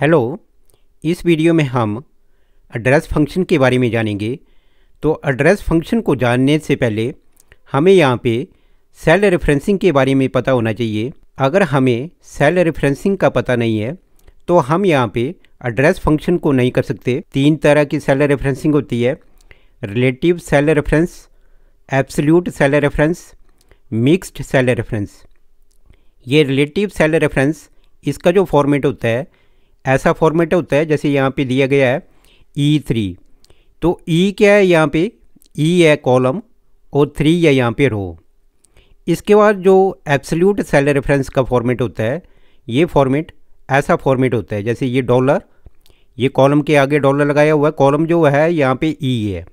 Hello इस video में हम एड्रेस फंक्शन के बारे में जानेंगे तो एड्रेस फंक्शन को जानने से पहले हमें यहाँ पे सेल रेफरेंसिंग के बारे में पता होना चाहिए अगर हमें सेल रेफरेंसिंग का पता नहीं है तो हम यहाँ पे एड्रेस फंक्शन को नहीं कर सकते तीन तरह की सेल रेफरेंसिंग होती है relative cell reference absolute cell reference mixed cell reference ये रिलेटिव सेल रेफरेंस इसका जो फॉर्मेट होता है ऐसा फॉर्मेट होता है जैसे यहाँ पे दिया गया है ई e थ्री तो ई e क्या है यहाँ पे ई e है कॉलम और थ्री है यहाँ पे रो इसके बाद जो एब्सल्यूट सेल रेफरेंस का फॉर्मेट होता है ये फॉर्मेट ऐसा फॉर्मेट होता है जैसे ये डॉलर ये कॉलम के आगे डॉलर लगाया हुआ है कॉलम जो है यहाँ पे ई है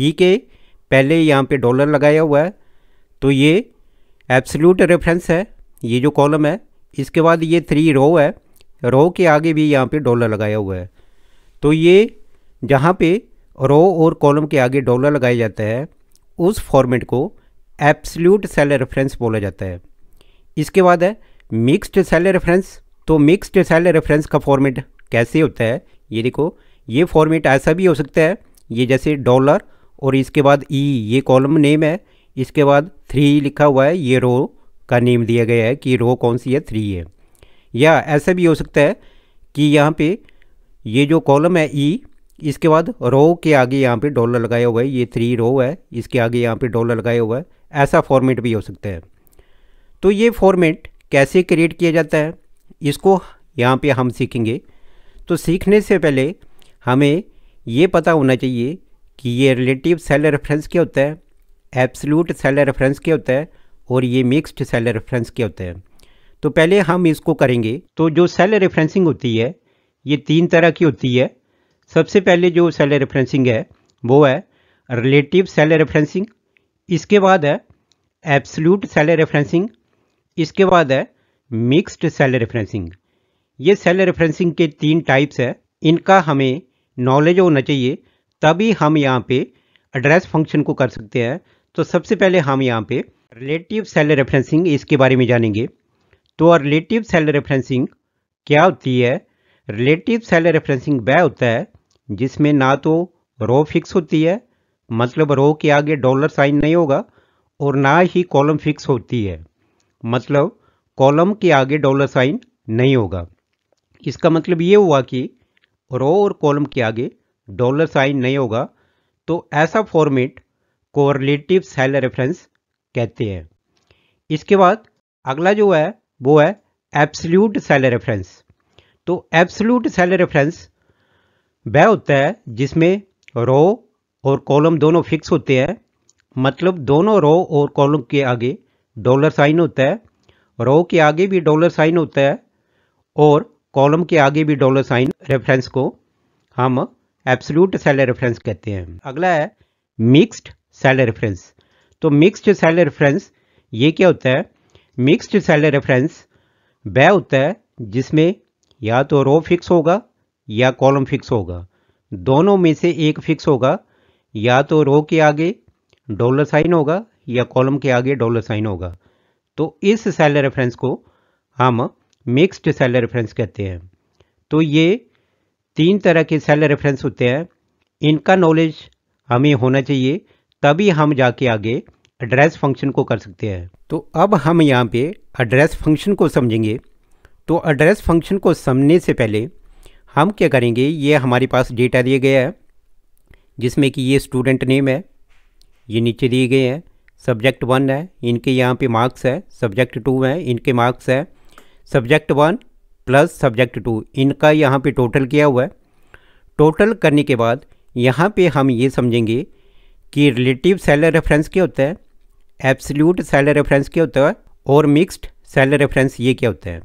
ई के पहले यहाँ पे डॉलर लगाया हुआ है तो ये एब्सल्यूट रेफरेंस है ये जो कॉलम है इसके बाद ये थ्री रो है रो के आगे भी यहाँ पे डॉलर लगाया हुआ है तो ये जहाँ पे रो और कॉलम के आगे डॉलर लगाया जाता है उस फॉर्मेट को एप्सल्यूट सेल रेफरेंस बोला जाता है इसके बाद है मिक्सड सेल रेफरेंस तो मिक्सड सेल रेफरेंस का फॉर्मेट कैसे होता है ये देखो ये फॉर्मेट ऐसा भी हो सकता है ये जैसे डॉलर और इसके बाद ई ये कॉलम नेम है इसके बाद थ्री लिखा हुआ है ये रो का नेम दिया गया है कि रो कौन सी है थ्री है या ऐसा भी हो सकता है कि यहाँ पे ये जो कॉलम है ई e, इसके बाद रो के आगे यहाँ पे डॉलर लगाया हुआ है ये थ्री रो है इसके आगे यहाँ पे डॉलर लगाया हुआ है ऐसा फॉर्मेट भी हो सकता है तो ये फॉर्मेट कैसे क्रिएट किया जाता है इसको यहाँ पे हम सीखेंगे तो सीखने से पहले हमें ये पता होना चाहिए कि ये रिलेटिव सेल रेफरेंस क्या होता है एब्सलूट सेल रेफरेंस क्या होता है और ये मिक्सड सेल रेफरेंस क्या होता है तो पहले हम इसको करेंगे तो जो सेल रेफरेंसिंग होती है ये तीन तरह की होती है सबसे पहले जो सेल रेफरेंसिंग है वो है रिलेटिव सेल रेफरेंसिंग इसके बाद है एब्सल्यूट सेल रेफरेंसिंग इसके बाद है मिक्स्ड सेल रेफरेंसिंग ये सेल रेफरेंसिंग के तीन टाइप्स है इनका हमें नॉलेज होना चाहिए तभी हम यहाँ पे एड्रेस फंक्शन को कर सकते हैं तो सबसे पहले हम यहाँ पे रिलेटिव सेल रेफरेंसिंग इसके बारे में जानेंगे तो रिलेटिव सेल रेफरेंसिंग क्या होती है रिलेटिव सेल रेफरेंसिंग वह होता है जिसमें ना तो रो फिक्स होती है मतलब रो के आगे डॉलर साइन नहीं होगा और ना ही कॉलम फिक्स होती है मतलब कॉलम के आगे डॉलर साइन नहीं होगा इसका मतलब ये हुआ कि रो और कॉलम के आगे डॉलर साइन नहीं होगा तो ऐसा फॉर्मेट को रिलेटिव सेल रेफरेंस कहते हैं इसके बाद अगला जो है वो है एब्सल्यूट सेल रेफरेंस तो एब्सल्यूट सेल रेफरेंस वह होता है जिसमें रो और कॉलम दोनों फिक्स होते हैं मतलब दोनों रो और कॉलम के आगे डॉलर साइन होता है रो के आगे भी डॉलर साइन होता है और कॉलम के आगे भी डॉलर साइन रेफरेंस को हम एब्सोल्यूट सेल रेफरेंस कहते हैं अगला है मिक्स्ड सेल रेफरेंस तो मिक्स्ड सेल रेफरेंस ये क्या होता है मिक्स्ड सेल रेफरेंस वह होता है जिसमें या तो रो फिक्स होगा या कॉलम फिक्स होगा दोनों में से एक फिक्स होगा या तो रो के आगे डॉलर साइन होगा या कॉलम के आगे डॉलर साइन होगा तो इस सेल रेफरेंस को हम मिक्स्ड सेल रेफरेंस कहते हैं तो ये तीन तरह के सेल रेफरेंस होते हैं इनका नॉलेज हमें होना चाहिए तभी हम जाके आगे एड्रेस फंक्शन को कर सकते हैं तो अब हम यहाँ पे एड्रेस फंक्शन को समझेंगे तो एड्रेस फंक्शन को समझने से पहले हम क्या करेंगे ये हमारे पास डेटा दिया गया है जिसमें कि ये स्टूडेंट नेम है ये नीचे दिए गए हैं सब्जेक्ट वन है इनके यहाँ पे मार्क्स है सब्जेक्ट टू है इनके मार्क्स है subject one plus subject two इनका यहाँ पे टोटल किया हुआ है टोटल करने के बाद यहाँ पे हम ये समझेंगे कि रिलेटिव सेलर रेफरेंस क्या होता है एब्सल्यूट सेल रेफरेंस क्या होता है और मिक्स्ड सेल रेफरेंस ये क्या होता है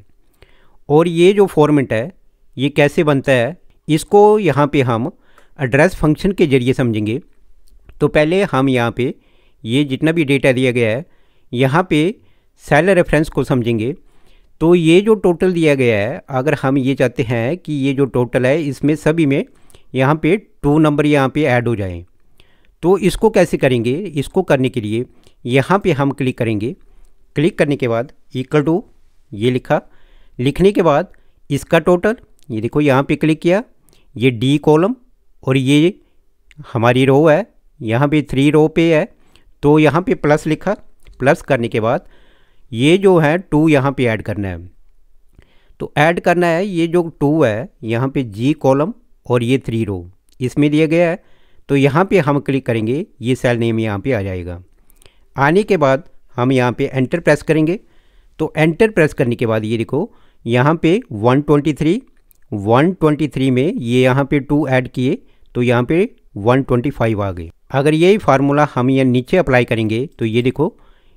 और ये जो फॉर्मेट है ये कैसे बनता है इसको यहाँ पे हम एड्रेस फंक्शन के ज़रिए समझेंगे तो पहले हम यहाँ पे ये जितना भी डेटा दिया गया है यहाँ पे सेल रेफरेंस को समझेंगे तो ये जो टोटल दिया गया है अगर हम ये चाहते हैं कि ये जो टोटल है इसमें सभी में यहाँ पे टू नंबर यहाँ पे ऐड हो जाए तो इसको कैसे करेंगे इसको करने के लिए यहाँ पे हम क्लिक करेंगे क्लिक करने के बाद इक्वल टू ये लिखा लिखने के बाद इसका टोटल ये देखो यहाँ पे क्लिक किया ये डी कॉलम और ये हमारी रो है यहाँ पे थ्री रो पे है तो यहाँ पे प्लस लिखा प्लस करने के बाद ये जो है टू यहाँ पे ऐड करना है तो ऐड करना है ये जो टू है यहाँ पे जी कॉलम और ये थ्री रो इसमें दिया गया है तो यहाँ पे हम क्लिक करेंगे ये सेल नेम यहाँ पे आ जाएगा आने के बाद हम यहाँ पे एंटर प्रेस करेंगे तो एंटर प्रेस करने के बाद ये देखो यहाँ पे 123 123 में ये यहाँ पे टू ऐड किए तो यहाँ पे 125 आ गए अगर यही फार्मूला हम यहाँ नीचे अप्लाई करेंगे तो ये देखो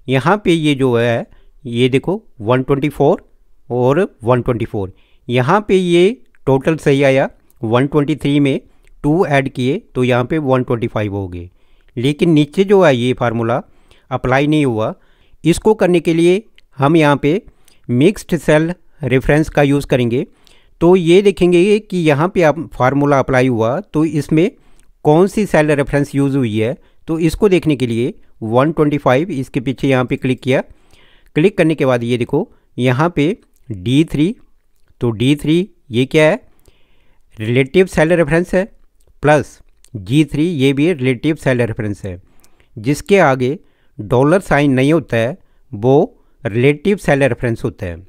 यहाँ पे ये जो है ये देखो 124 और 124 यहाँ पर ये टोटल सही आया 123 में टू ऐड किए तो यहाँ पे 125 हो गए लेकिन नीचे जो है ये फार्मूला अप्लाई नहीं हुआ इसको करने के लिए हम यहाँ पे मिक्स्ड सेल रेफरेंस का यूज़ करेंगे तो ये देखेंगे कि यहाँ पे आप फार्मूला अप्लाई हुआ तो इसमें कौन सी सेल रेफरेंस यूज़ हुई है तो इसको देखने के लिए 125 इसके पीछे यहाँ पे क्लिक किया क्लिक करने के बाद ये देखो यहाँ पे D3 तो D3 ये क्या है रिलेटिव सेल रेफरेंस है प्लस G3 ये भी रिलेटिव सेल रेफरेंस है जिसके आगे डॉलर साइन नहीं होता है वो रिलेटिव सेल रेफरेंस होता है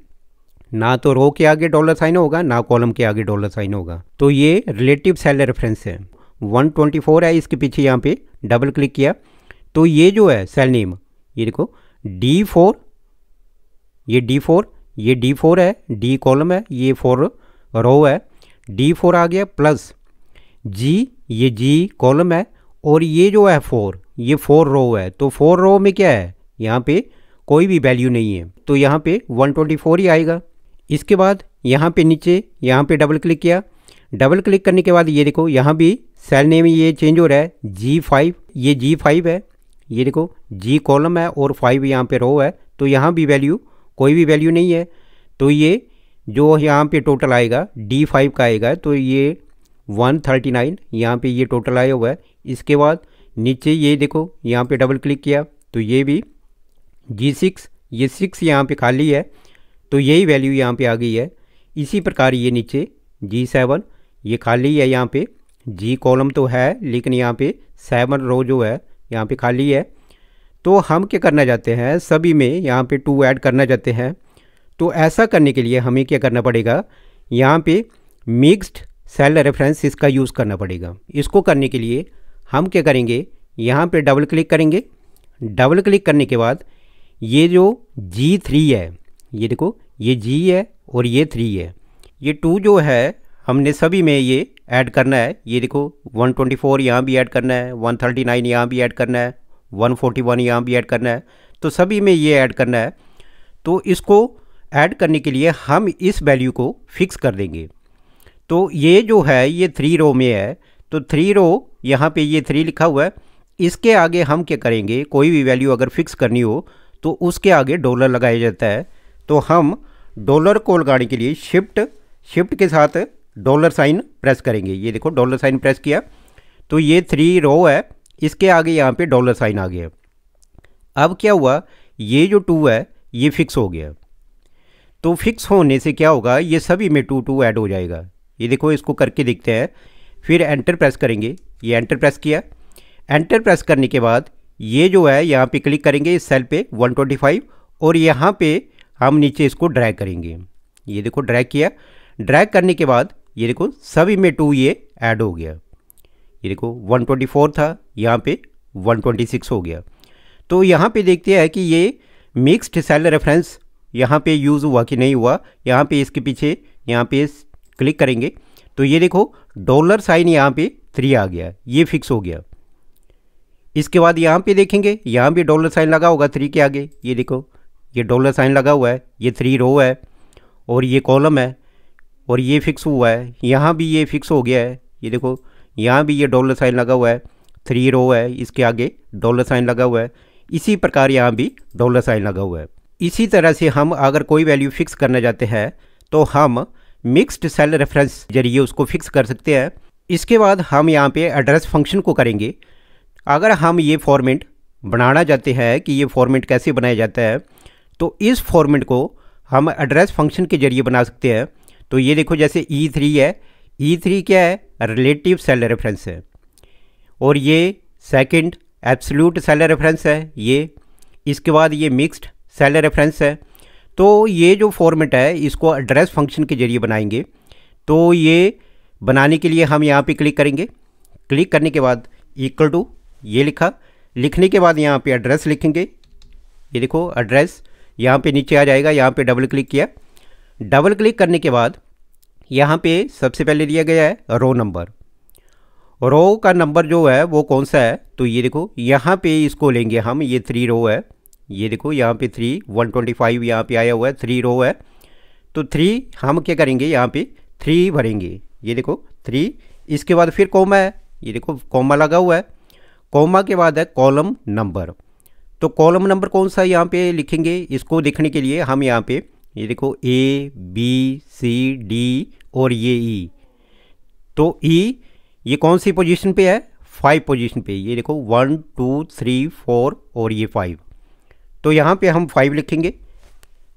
ना तो रो के आगे डॉलर साइन होगा ना कॉलम के आगे डॉलर साइन होगा तो ये रिलेटिव सेल रेफरेंस है 124 है इसके पीछे यहाँ पे डबल क्लिक किया तो ये जो है सेल नेम ये देखो डी फोर ये डी फोर ये डी फोर है डी कॉलम है ये फोर रो है डी फोर आ गया प्लस जी ये जी कॉलम है और ये जो है फोर ये फोर रो है तो फोर रो में क्या है यहाँ पे कोई भी वैल्यू नहीं है तो यहाँ पे 124 ही आएगा इसके बाद यहाँ पे नीचे यहाँ पे डबल क्लिक किया डबल क्लिक करने के बाद ये देखो यहाँ भी सेल नेम ये चेंज हो रहा है जी फाइव ये जी फाइव है ये देखो जी कॉलम है और फाइव यहाँ पे रो है तो यहाँ भी वैल्यू कोई भी वैल्यू नहीं है तो ये जो यहाँ पर टोटल आएगा डी फाइव का आएगा तो ये वन थर्टी नाइन यहाँ पर ये टोटल आया हुआ है इसके बाद नीचे ये देखो यहाँ पे डबल क्लिक किया तो ये भी जी सिक्स ये सिक्स यहाँ पे खाली है तो यही वैल्यू यहाँ पे आ गई है इसी प्रकार ये नीचे जी सेवन ये खाली है यहाँ पे जी कॉलम तो है लेकिन यहाँ पे सेवन रो जो है यहाँ पे खाली है तो हम क्या करना चाहते हैं सभी में यहाँ पे टू ऐड करना चाहते हैं तो ऐसा करने के लिए हमें क्या करना पड़ेगा यहाँ पे मिक्स्ड सेल रेफरेंस इसका यूज़ करना पड़ेगा इसको करने के लिए हम क्या करेंगे यहाँ पे डबल क्लिक करेंगे डबल क्लिक करने के बाद ये जो जी थ्री है ये देखो ये जी है और ये थ्री है ये टू जो है हमने सभी में ये ऐड करना है ये देखो 124 ट्वेंटी फोर यहाँ भी ऐड करना है 139 थर्टी नाइन यहाँ भी ऐड करना है 141 फोर्टी वन यहाँ भी ऐड करना है तो सभी में ये ऐड करना है तो इसको ऐड करने के लिए हम इस वैल्यू को फिक्स कर देंगे तो ये जो है ये थ्री रो में है तो थ्री रो यहाँ पे ये थ्री लिखा हुआ है इसके आगे हम क्या करेंगे कोई भी वैल्यू अगर फिक्स करनी हो तो उसके आगे डॉलर लगाया जाता है तो हम डॉलर को लगाने के लिए शिफ्ट शिफ्ट के साथ डॉलर साइन प्रेस करेंगे ये देखो डॉलर साइन प्रेस किया तो ये थ्री रो है इसके आगे यहाँ पे डॉलर साइन आ गया अब क्या हुआ ये जो टू है ये फिक्स हो गया तो फिक्स होने से क्या होगा ये सभी में टू टू ऐड हो जाएगा ये देखो इसको करके देखते हैं फिर एंटर प्रेस करेंगे ये एंटर प्रेस किया एंटर प्रेस करने के बाद ये जो है यहाँ पे क्लिक करेंगे इस सेल पे 125 और यहाँ पे हम नीचे इसको ड्रैग करेंगे ये देखो ड्रैग किया ड्रैग करने के बाद ये देखो सभी में टू ये ऐड हो गया ये देखो 124 था यहाँ पे 126 हो गया तो यहाँ पे देखते हैं कि ये मिक्स्ड सेल रेफरेंस यहाँ पे यूज़ हुआ कि नहीं हुआ यहाँ पे इसके पीछे यहाँ पे क्लिक करेंगे तो ये देखो डॉलर साइन यहाँ पे थ्री आ गया ये फिक्स हो गया इसके बाद यहाँ पे देखेंगे यहाँ भी डॉलर साइन लगा होगा थ्री के आगे ये देखो ये डॉलर साइन लगा हुआ है ये थ्री रो है और ये कॉलम है और ये फिक्स हुआ है यहाँ भी ये फिक्स हो गया है ये देखो यहाँ भी ये डॉलर साइन लगा हुआ है थ्री रो है इसके आगे डॉलर साइन लगा हुआ है इसी प्रकार यहाँ भी डॉलर साइन लगा हुआ है इसी तरह से हम अगर कोई वैल्यू फिक्स करना चाहते हैं तो हम मिक्सड सेल रेफरेंस जरिए उसको फिक्स कर सकते हैं इसके बाद हम यहाँ पे एड्रेस फंक्शन को करेंगे अगर हम ये फॉर्मेट बनाना चाहते हैं कि ये फॉर्मेट कैसे बनाया जाता है तो इस फॉर्मेट को हम एड्रेस फंक्शन के जरिए बना सकते हैं तो ये देखो जैसे ई e थ्री है ई e थ्री क्या है रिलेटिव सेल रेफरेंस है और ये सेकंड एब्सोल्यूट सेल रेफरेंस है ये इसके बाद ये मिक्स्ड सेल रेफरेंस है तो ये जो फॉर्मेट है इसको एड्रेस फंक्शन के ज़रिए बनाएंगे तो ये बनाने के लिए हम यहाँ पे क्लिक करेंगे क्लिक करने के बाद इक्वल टू ये लिखा लिखने के बाद यहाँ पे एड्रेस लिखेंगे ये देखो एड्रेस यहाँ पे नीचे आ जाएगा यहाँ पे डबल क्लिक किया डबल क्लिक करने के बाद यहाँ पे सबसे पहले लिया गया है रो नंबर रो का नंबर जो है वो कौन सा है तो ये देखो यहाँ पे इसको लेंगे हम ये थ्री रो है ये देखो यहाँ पे थ्री वन ट्वेंटी फाइव यहाँ पर आया हुआ है थ्री रो है तो थ्री हम क्या करेंगे यहाँ पे थ्री भरेंगे ये देखो थ्री इसके बाद फिर कोमा है ये देखो कोमा लगा हुआ है कोमा के बाद है कॉलम नंबर तो कॉलम नंबर कौन सा यहाँ पे लिखेंगे इसको देखने के लिए हम यहाँ पे ये देखो ए बी सी डी और ये ई e। तो ई e, ये कौन सी पोजीशन पे है फाइव पोजीशन पे ये देखो वन टू थ्री फोर और ये फाइव तो यहाँ पे हम फाइव लिखेंगे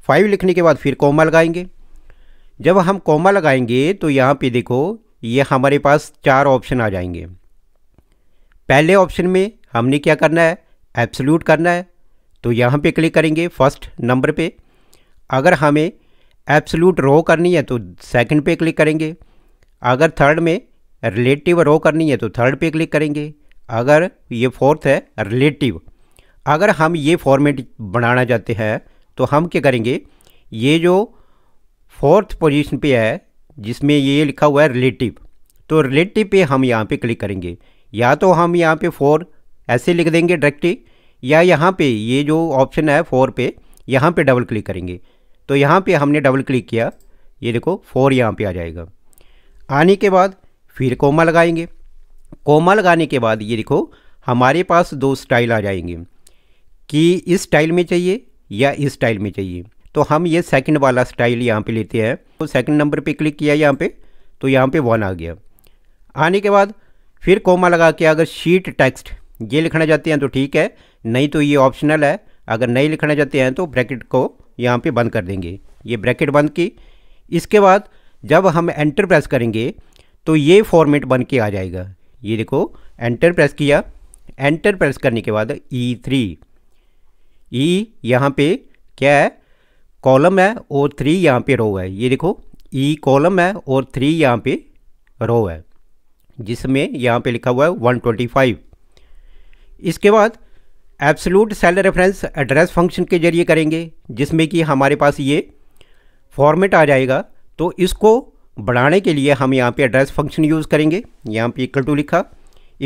फाइव लिखने के बाद फिर कॉमा लगाएंगे जब हम कॉमा लगाएंगे तो यहाँ पे देखो ये हमारे पास चार ऑप्शन आ जाएंगे पहले ऑप्शन में हमने क्या करना है एब्सोल्यूट करना है तो यहाँ पे क्लिक करेंगे फर्स्ट नंबर पे अगर हमें एब्सोल्यूट रो करनी है तो सेकंड पे क्लिक करेंगे अगर थर्ड में रिलेटिव रो करनी है तो थर्ड पे क्लिक करेंगे अगर ये फोर्थ है रिलेटिव अगर हम ये फॉर्मेट बनाना चाहते हैं तो हम क्या करेंगे ये जो फोर्थ पोजीशन पे है जिसमें ये लिखा हुआ है रिलेटिव तो रिलेटिव पे हम यहाँ पे क्लिक करेंगे या तो हम यहाँ पे फोर ऐसे लिख देंगे डायरेक्टली या यहाँ पे ये जो ऑप्शन है फोर पे यहाँ पे डबल क्लिक करेंगे तो यहाँ पे हमने डबल क्लिक किया ये देखो फोर यहाँ पे आ जाएगा आने के बाद फिर कोमा लगाएंगे कोमा लगाने के बाद ये देखो हमारे पास दो स्टाइल आ जाएंगे कि इस स्टाइल में चाहिए या इस स्टाइल में चाहिए तो हम ये सेकंड वाला स्टाइल यहाँ पे लेते हैं तो सेकंड नंबर पे क्लिक किया यहाँ पे तो यहाँ पे वन आ गया आने के बाद फिर कोमा लगा के अगर शीट टेक्स्ट ये लिखना चाहते हैं तो ठीक है नहीं तो ये ऑप्शनल है अगर नहीं लिखना चाहते हैं तो ब्रैकेट को यहाँ पे बंद कर देंगे ये ब्रैकेट बंद की इसके बाद जब हम एंटर प्रेस करेंगे तो ये फॉर्मेट बन के आ जाएगा ये देखो एंटर प्रेस किया एंटर प्रेस करने के बाद E e three E e यहाँ पे क्या है कॉलम है और थ्री यहाँ पे रो है ये देखो ई e कॉलम है और थ्री यहाँ पे रो है जिसमें यहाँ पे लिखा हुआ है 125 इसके बाद absolute cell reference address function के जरिए करेंगे जिसमें कि हमारे पास ये फॉर्मेट आ जाएगा तो इसको बढ़ाने के लिए हम यहाँ पे एड्रेस फंक्शन यूज़ करेंगे यहाँ पे इक्वल टू लिखा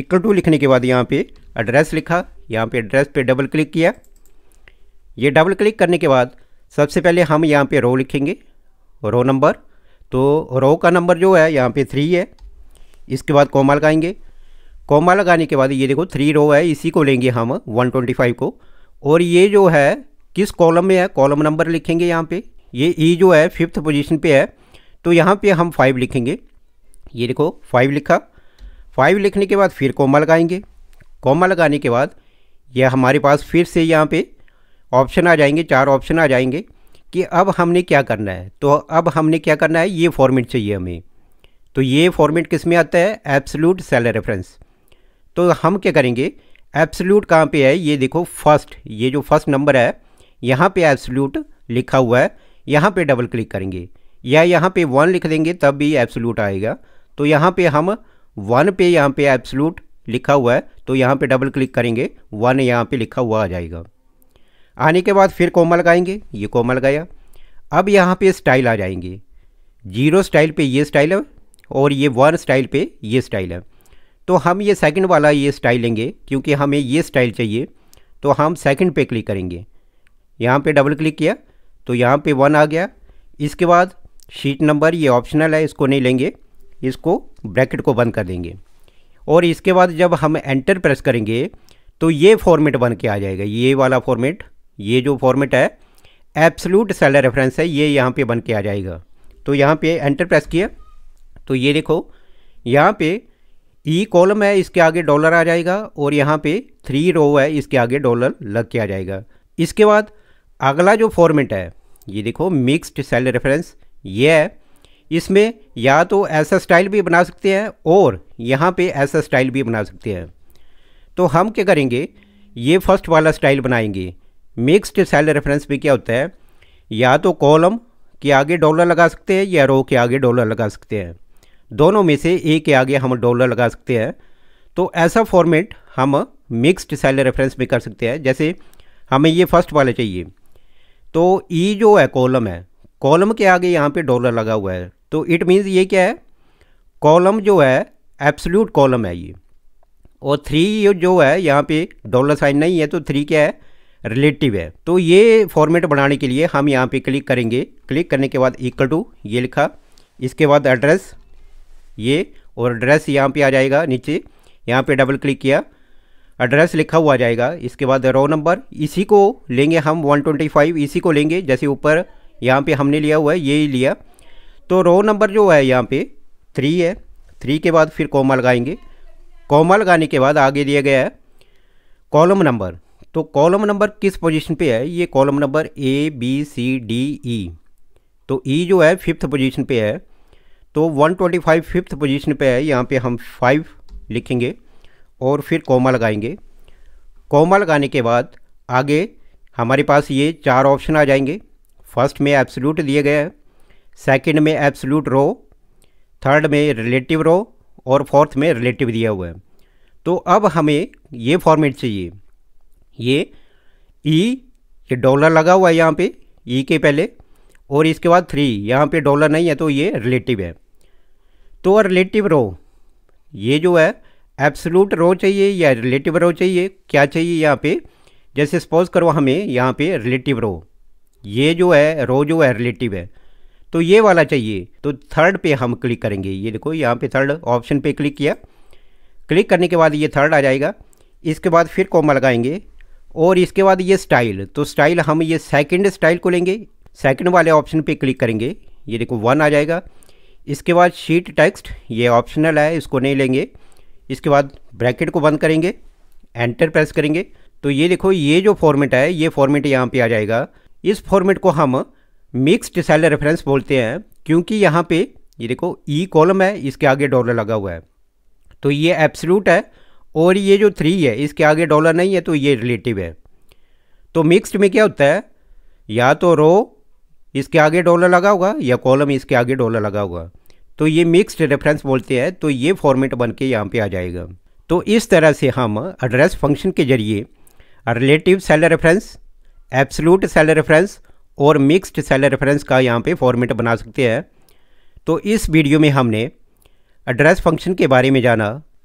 इक्वल टू लिखने के बाद यहाँ पे एड्रेस लिखा यहाँ पे एड्रेस पे डबल क्लिक किया ये डबल क्लिक करने के बाद सबसे पहले हम यहाँ पे रो लिखेंगे रो नंबर तो रो का नंबर जो है यहाँ पे थ्री है इसके बाद कोमा लगाएंगे कोमा लगाने के बाद ये देखो थ्री रो है इसी को लेंगे हम 125 को और ये जो है किस कॉलम में है कॉलम नंबर लिखेंगे यहाँ पे ये ई e जो है फिफ्थ पोजीशन पे है तो यहाँ पे हम फाइव लिखेंगे ये देखो फाइव लिखा फाइव लिखने के बाद फिर कोमा लगाएंगे कोमा लगाने के बाद यह हमारे पास फिर से यहाँ पर ऑप्शन आ जाएंगे चार ऑप्शन आ जाएंगे कि अब हमने क्या करना है तो अब हमने क्या करना है ये फॉर्मेट चाहिए हमें तो ये फॉर्मेट किस में आता है एब्सोल्यूट सेलर रेफरेंस तो हम क्या करेंगे एब्सोल्यूट कहाँ पे है ये देखो फर्स्ट ये जो फर्स्ट नंबर है यहाँ पे एब्सोल्यूट लिखा हुआ है यहाँ पे डबल क्लिक करेंगे या यहाँ पे वन लिख देंगे तब भी एब्सोल्यूट आएगा तो यहाँ पे हम वन पे यहाँ पे एब्सोल्यूट लिखा हुआ है तो यहाँ पे डबल क्लिक करेंगे वन यहाँ पे लिखा हुआ आ जाएगा आने के बाद फिर कोमल गाएंगे ये कोमल गाया अब यहाँ पे स्टाइल आ जाएंगे जीरो स्टाइल पे ये स्टाइल है और ये वन स्टाइल पे ये स्टाइल है तो हम ये सेकंड वाला ये स्टाइल लेंगे क्योंकि हमें ये स्टाइल चाहिए तो हम सेकंड पे क्लिक करेंगे यहाँ पे डबल क्लिक किया तो यहाँ पे वन आ गया इसके बाद शीट नंबर ये ऑप्शनल है इसको नहीं लेंगे इसको ब्रैकेट को बंद कर देंगे और इसके बाद जब हम एंटर प्रेस करेंगे तो ये फॉर्मेट बन के आ जाएगा ये वाला फॉर्मेट ये जो फॉर्मेट है एप्सलूट सेलर रेफरेंस है ये यहाँ पे बन के आ जाएगा तो यहाँ पे एंटर प्रेस किया तो ये देखो यहाँ पे ई e कॉलम है इसके आगे डॉलर आ जाएगा और यहाँ पे थ्री रो है इसके आगे डॉलर लग के आ जाएगा इसके बाद अगला जो फॉर्मेट है ये देखो मिक्स्ड सेल रेफरेंस ये है इसमें या तो ऐसा स्टाइल भी बना सकते हैं और यहाँ पे ऐसा स्टाइल भी बना सकते हैं तो हम क्या करेंगे ये फर्स्ट वाला स्टाइल बनाएंगे मिक्स्ड सेल रेफरेंस में क्या होता है या तो कॉलम के आगे डॉलर लगा सकते हैं या रो के आगे डॉलर लगा सकते हैं दोनों में से ए के आगे हम डॉलर लगा सकते हैं तो ऐसा फॉर्मेट हम मिक्स्ड सेल रेफरेंस में कर सकते हैं जैसे हमें ये फर्स्ट वाला चाहिए तो ई e जो है कॉलम है कॉलम के आगे यहाँ पे डॉलर लगा हुआ है तो इट मीन्स ये क्या है कॉलम जो है एब्सोल्यूट कॉलम है ये और थ्री जो है यहाँ पे डॉलर साइन नहीं है तो थ्री क्या है रिलेटिव है तो ये फॉर्मेट बनाने के लिए हम यहाँ पे क्लिक करेंगे क्लिक करने के बाद इक्वल टू ये लिखा इसके बाद एड्रेस ये और एड्रेस यहाँ पे आ जाएगा नीचे यहाँ पे डबल क्लिक किया एड्रेस लिखा हुआ आ जाएगा इसके बाद रो नंबर इसी को लेंगे हम 125 इसी को लेंगे जैसे ऊपर यहाँ पे हमने लिया हुआ है ये ही लिया तो रो नंबर जो है यहाँ पे थ्री है थ्री के बाद फिर कोमा लगाएंगे कॉमा लगाने के बाद आगे दिया गया है कॉलम नंबर तो कॉलम नंबर किस पोजीशन पे है ये column number A B C D E तो ई e जो है फिफ्थ पोजीशन पे है तो 125 फिफ्थ पोजीशन पे है यहाँ पे हम फाइव लिखेंगे और फिर कॉमा लगाएंगे कॉमा लगाने के बाद आगे हमारे पास ये चार ऑप्शन आ जाएंगे फर्स्ट में एब्सोल्यूट दिए गए हैं सेकंड में एब्सोल्यूट रो थर्ड में रिलेटिव रो और फोर्थ में रिलेटिव दिया हुआ है तो अब हमें ये फॉर्मेट चाहिए ये ई e, ये डॉलर लगा हुआ है यहाँ पे ई e के पहले और इसके बाद थ्री यहाँ पे डॉलर नहीं है तो ये रिलेटिव है तो रिलेटिव रो ये जो है एब्सोलूट रो चाहिए या रिलेटिव रो चाहिए क्या चाहिए यहाँ पे जैसे सपोज करो हमें यहाँ पे रिलेटिव रो ये जो है रो जो है रिलेटिव है तो ये वाला चाहिए तो थर्ड पे हम क्लिक करेंगे ये देखो यहाँ पे थर्ड ऑप्शन पे क्लिक किया क्लिक करने के बाद ये थर्ड आ जाएगा इसके बाद फिर कोमा लगाएंगे और इसके बाद ये स्टाइल तो स्टाइल हम ये सेकंड स्टाइल को लेंगे सेकंड वाले ऑप्शन पे क्लिक करेंगे ये देखो वन आ जाएगा इसके बाद शीट टेक्स्ट ये ऑप्शनल है इसको नहीं लेंगे इसके बाद ब्रैकेट को बंद करेंगे एंटर प्रेस करेंगे तो ये देखो ये जो फॉर्मेट है ये फॉर्मेट यहाँ पर आ जाएगा इस फॉर्मेट को हम मिक्सड सेल रेफरेंस बोलते हैं क्योंकि यहाँ पर ये देखो ई e कॉलम है इसके आगे डॉलर लगा हुआ है तो ये एप्सलूट है और ये जो थ्री है इसके आगे डॉलर नहीं है तो ये रिलेटिव है तो मिक्स्ड में क्या होता है या तो रो इसके आगे डॉलर लगा होगा या कॉलम इसके आगे डॉलर लगा होगा तो ये मिक्स्ड रेफरेंस बोलते हैं तो ये फॉर्मेट बन के यहाँ पर आ जाएगा तो इस तरह से हम एड्रेस फंक्शन के जरिए relative cell reference absolute cell reference और मिक्स्ड सेल रेफरेंस का यहाँ पे फॉर्मेट बना सकते हैं तो इस वीडियो में हमने एड्रेस फंक्शन के बारे में जाना